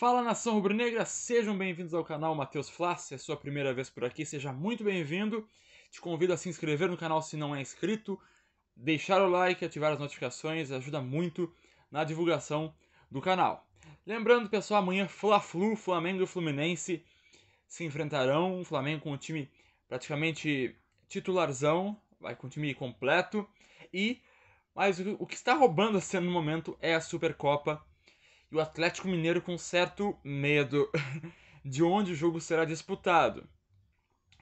Fala nação rubro-negra, sejam bem-vindos ao canal Matheus Flá. Se é sua primeira vez por aqui, seja muito bem-vindo. Te convido a se inscrever no canal se não é inscrito, deixar o like, ativar as notificações, ajuda muito na divulgação do canal. Lembrando, pessoal, amanhã Fla-Flu, Flamengo e Fluminense se enfrentarão. O Flamengo com um time praticamente titularzão, vai com um time completo. E mas o que está roubando a assim cena no momento é a Supercopa e o Atlético Mineiro com certo medo de onde o jogo será disputado.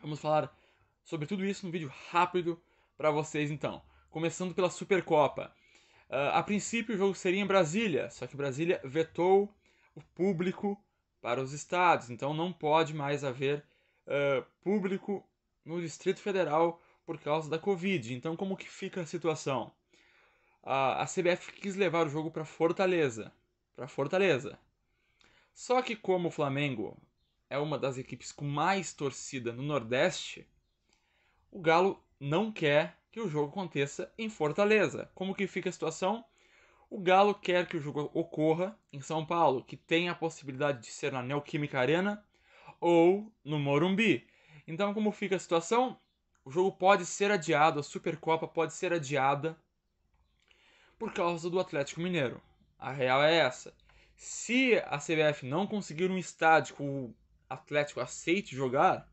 Vamos falar sobre tudo isso no vídeo rápido para vocês então. Começando pela Supercopa. Uh, a princípio o jogo seria em Brasília, só que Brasília vetou o público para os estados, então não pode mais haver uh, público no Distrito Federal por causa da Covid. Então como que fica a situação? Uh, a CBF quis levar o jogo para Fortaleza, para Fortaleza. Só que como o Flamengo é uma das equipes com mais torcida no Nordeste, o Galo não quer que o jogo aconteça em Fortaleza. Como que fica a situação? O Galo quer que o jogo ocorra em São Paulo, que tem a possibilidade de ser na Neoquímica Arena ou no Morumbi. Então, como fica a situação? O jogo pode ser adiado, a Supercopa pode ser adiada por causa do Atlético Mineiro. A real é essa. Se a CBF não conseguir um estádio que o Atlético aceite jogar,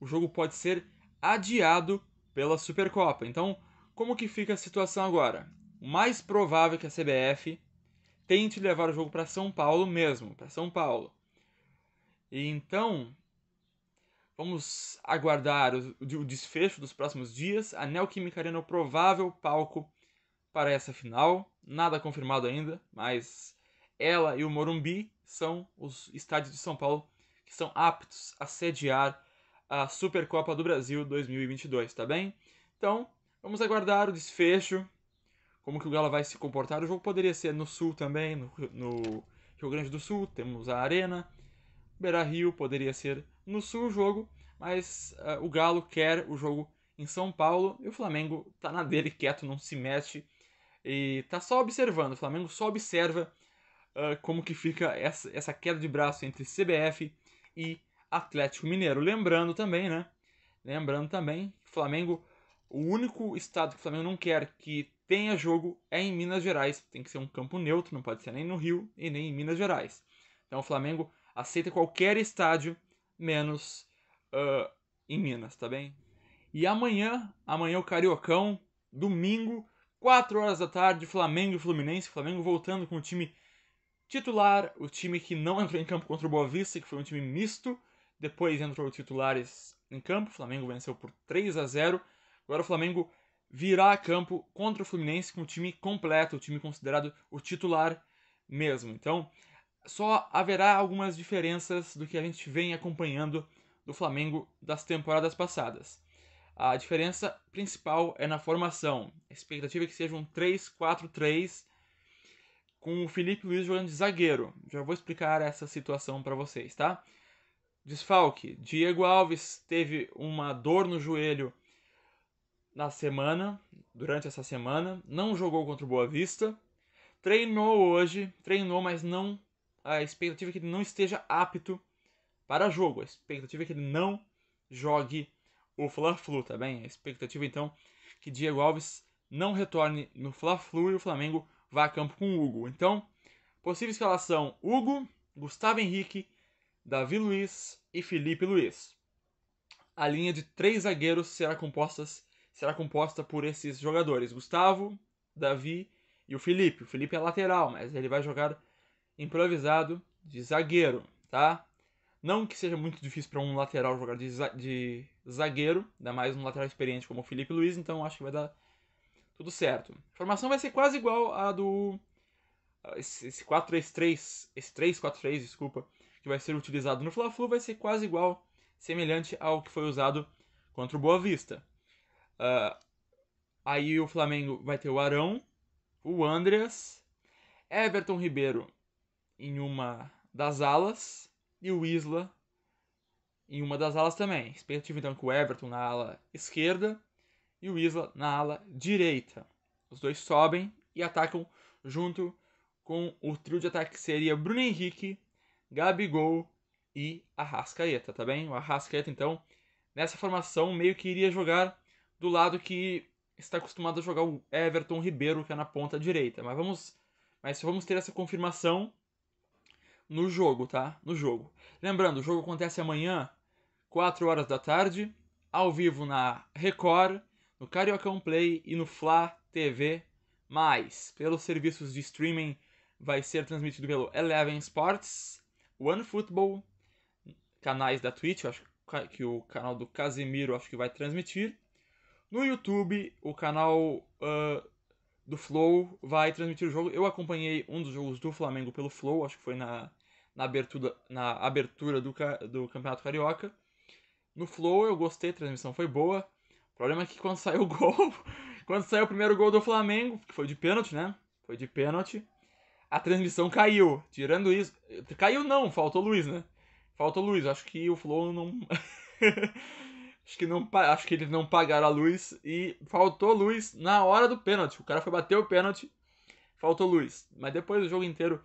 o jogo pode ser adiado pela Supercopa. Então, como que fica a situação agora? O mais provável é que a CBF tente levar o jogo para São Paulo mesmo, para São Paulo. E então, vamos aguardar o, o desfecho dos próximos dias. A Neoquímica Arena é o provável palco para essa final nada confirmado ainda, mas ela e o Morumbi são os estádios de São Paulo que são aptos a sediar a Supercopa do Brasil 2022, tá bem? Então, vamos aguardar o desfecho, como que o Galo vai se comportar. O jogo poderia ser no Sul também, no, no Rio Grande do Sul, temos a Arena, Beira-Rio poderia ser no Sul o jogo, mas uh, o Galo quer o jogo em São Paulo e o Flamengo tá na dele quieto, não se mexe. E tá só observando, o Flamengo só observa uh, como que fica essa, essa queda de braço entre CBF e Atlético Mineiro. Lembrando também, né? Lembrando também, Flamengo, o único estado que o Flamengo não quer que tenha jogo é em Minas Gerais. Tem que ser um campo neutro, não pode ser nem no Rio e nem em Minas Gerais. Então o Flamengo aceita qualquer estádio, menos uh, em Minas, tá bem? E amanhã, amanhã o Cariocão, domingo, 4 horas da tarde, Flamengo e Fluminense. Flamengo voltando com o time titular, o time que não entrou em campo contra o Boa Vista, que foi um time misto. Depois entrou titulares em campo. O Flamengo venceu por 3 a 0. Agora o Flamengo virá a campo contra o Fluminense com o time completo, o time considerado o titular mesmo. Então, só haverá algumas diferenças do que a gente vem acompanhando do Flamengo das temporadas passadas. A diferença principal é na formação. A expectativa é que seja um 3-4-3 com o Felipe Luiz jogando de zagueiro. Já vou explicar essa situação para vocês, tá? Desfalque: Diego Alves teve uma dor no joelho na semana, durante essa semana, não jogou contra o Boa Vista. Treinou hoje, treinou, mas não a expectativa é que ele não esteja apto para jogo. A expectativa é que ele não jogue o Fla-Flu, tá bem? A expectativa, então, que Diego Alves não retorne no Fla-Flu e o Flamengo vá a campo com o Hugo. Então, possível escalação, Hugo, Gustavo Henrique, Davi Luiz e Felipe Luiz. A linha de três zagueiros será, compostas, será composta por esses jogadores: Gustavo, Davi e o Felipe. O Felipe é lateral, mas ele vai jogar improvisado de zagueiro, tá? Não que seja muito difícil para um lateral jogar de, de zagueiro, ainda mais um lateral experiente como o Felipe Luiz, então acho que vai dar tudo certo. A formação vai ser quase igual a do. Ah, esse 4-3-3, esse 3-4-3, desculpa, que vai ser utilizado no Fla-Flu, vai ser quase igual, semelhante ao que foi usado contra o Boa Vista. Uh, aí o Flamengo vai ter o Arão, o Andreas, Everton Ribeiro em uma das alas, e o Isla em uma das alas também. Expectativa então com é o Everton na ala esquerda e o Isla na ala direita. Os dois sobem e atacam junto com o trio de ataque que seria Bruno Henrique, Gabigol e Arrascaeta, tá bem? O Arrascaeta então nessa formação meio que iria jogar do lado que está acostumado a jogar o Everton Ribeiro, que é na ponta direita. Mas vamos mas vamos ter essa confirmação no jogo, tá? No jogo. Lembrando, o jogo acontece amanhã, 4 horas da tarde, ao vivo na Record, no Cariocão Play e no Fla TV. Mas, pelos serviços de streaming, vai ser transmitido pelo Eleven Sports, One Football canais da Twitch, acho que o canal do Casemiro acho que vai transmitir. No YouTube, o canal uh, do Flow vai transmitir o jogo. Eu acompanhei um dos jogos do Flamengo pelo Flow, acho que foi na na abertura, na abertura do, do Campeonato Carioca. No Flow eu gostei, a transmissão foi boa. O problema é que quando saiu o gol, quando saiu o primeiro gol do Flamengo, que foi de pênalti, né? Foi de pênalti. A transmissão caiu. Tirando isso. Caiu não, faltou Luiz, né? Faltou Luiz. Acho que o Flow não. acho, que não acho que eles não pagaram a luz. E faltou luz na hora do pênalti. O cara foi bater o pênalti. Faltou luz. Mas depois o jogo inteiro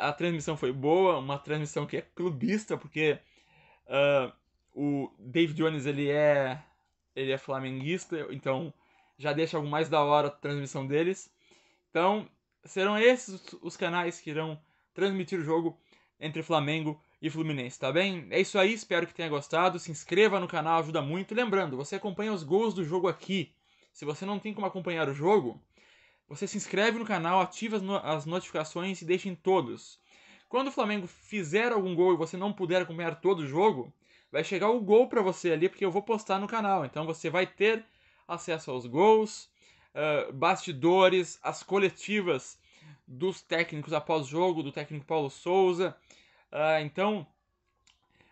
a transmissão foi boa, uma transmissão que é clubista, porque uh, o Dave Jones ele é ele é flamenguista, então já deixa algo mais da hora a transmissão deles. Então, serão esses os canais que irão transmitir o jogo entre Flamengo e Fluminense, tá bem? É isso aí, espero que tenha gostado. Se inscreva no canal, ajuda muito. Lembrando, você acompanha os gols do jogo aqui. Se você não tem como acompanhar o jogo, você se inscreve no canal, ativa as, no as notificações e deixa em todos. Quando o Flamengo fizer algum gol e você não puder acompanhar todo o jogo, vai chegar o gol para você ali, porque eu vou postar no canal. Então você vai ter acesso aos gols, uh, bastidores, as coletivas dos técnicos após o jogo, do técnico Paulo Souza. Uh, então,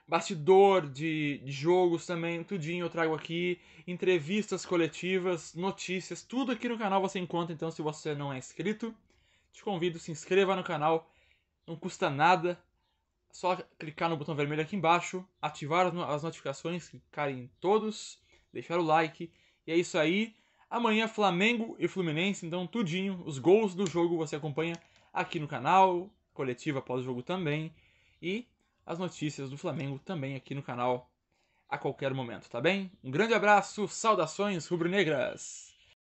bastidor de, de, jogos também, tudinho eu trago aqui, entrevistas coletivas, notícias, tudo aqui no canal você encontra, então se você não é inscrito, te convido, se inscreva no canal, não custa nada, é só clicar no botão vermelho aqui embaixo, ativar as notificações, clicar em todos, deixar o like, e é isso aí. Amanhã Flamengo e Fluminense, então tudinho, os gols do jogo você acompanha aqui no canal, coletiva pós-jogo também, e as notícias do Flamengo também aqui no canal a qualquer momento, tá bem? Um grande abraço, saudações rubro-negras!